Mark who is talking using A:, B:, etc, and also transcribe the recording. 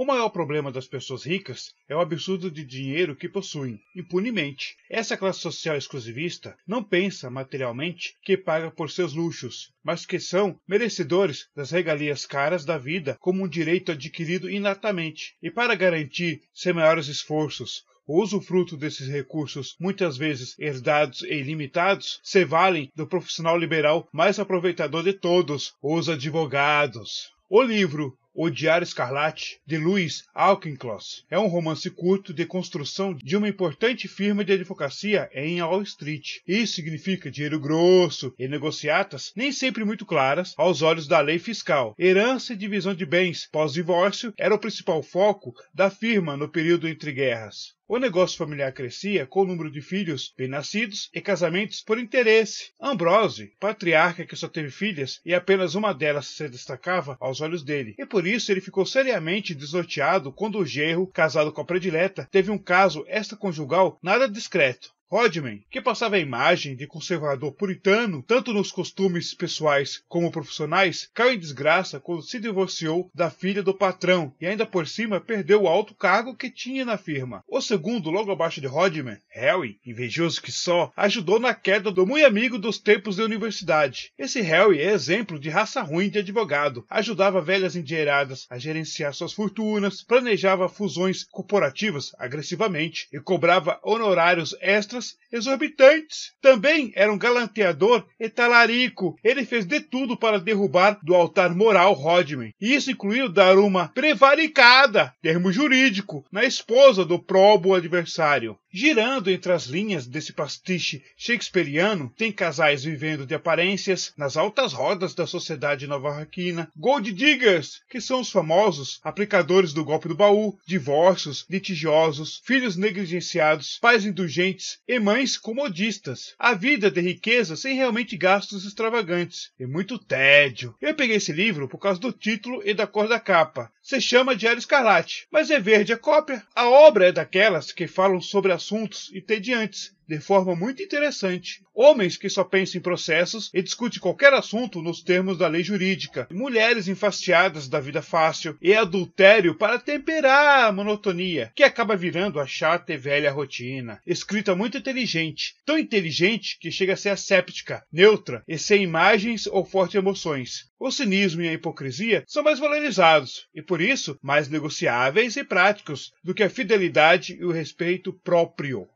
A: O maior problema das pessoas ricas é o absurdo de dinheiro que possuem, impunemente. Essa classe social exclusivista não pensa materialmente que paga por seus luxos, mas que são merecedores das regalias caras da vida como um direito adquirido inatamente. E para garantir sem maiores esforços o fruto desses recursos, muitas vezes herdados e ilimitados, se valem do profissional liberal mais aproveitador de todos, os advogados. O livro o Diário Escarlate, de Louis Auchincloss, é um romance curto de construção de uma importante firma de advocacia em Wall Street. Isso significa dinheiro grosso e negociatas nem sempre muito claras aos olhos da lei fiscal. Herança e divisão de bens pós-divórcio era o principal foco da firma no período entre guerras. O negócio familiar crescia com o número de filhos bem-nascidos e casamentos por interesse. Ambrose, patriarca que só teve filhas e apenas uma delas se destacava aos olhos dele, e por isso ele ficou seriamente desnorteado quando o genro, casado com a predileta, teve um caso extraconjugal nada discreto. Rodman, que passava a imagem de conservador puritano, tanto nos costumes pessoais como profissionais, caiu em desgraça quando se divorciou da filha do patrão e ainda por cima perdeu o alto cargo que tinha na firma. O segundo, logo abaixo de Rodman, Harry, invejoso que só, ajudou na queda do muito amigo dos tempos de universidade. Esse Harry é exemplo de raça ruim de advogado. Ajudava velhas endinheiradas a gerenciar suas fortunas, planejava fusões corporativas agressivamente e cobrava honorários extras exorbitantes. Também era um galanteador e talarico. Ele fez de tudo para derrubar do altar moral Rodman. E isso incluiu dar uma prevaricada, termo jurídico, na esposa do próbo adversário. Girando entre as linhas desse pastiche shakespeariano, tem casais vivendo de aparências nas altas rodas da sociedade nova raquina gold diggers, que são os famosos aplicadores do golpe do baú, divórcios, litigiosos, filhos negligenciados, pais indulgentes e mães comodistas. A vida de riqueza sem realmente gastos extravagantes e muito tédio. Eu peguei esse livro por causa do título e da cor da capa se chama Diário Escarlate, mas é verde a é cópia. A obra é daquelas que falam sobre assuntos e tediantes de forma muito interessante. Homens que só pensam em processos e discutem qualquer assunto nos termos da lei jurídica. Mulheres enfastiadas da vida fácil e adultério para temperar a monotonia, que acaba virando a chata e velha rotina. Escrita muito inteligente, tão inteligente que chega a ser asséptica, neutra e sem imagens ou fortes emoções. O cinismo e a hipocrisia são mais valorizados e, por isso, mais negociáveis e práticos do que a fidelidade e o respeito próprio.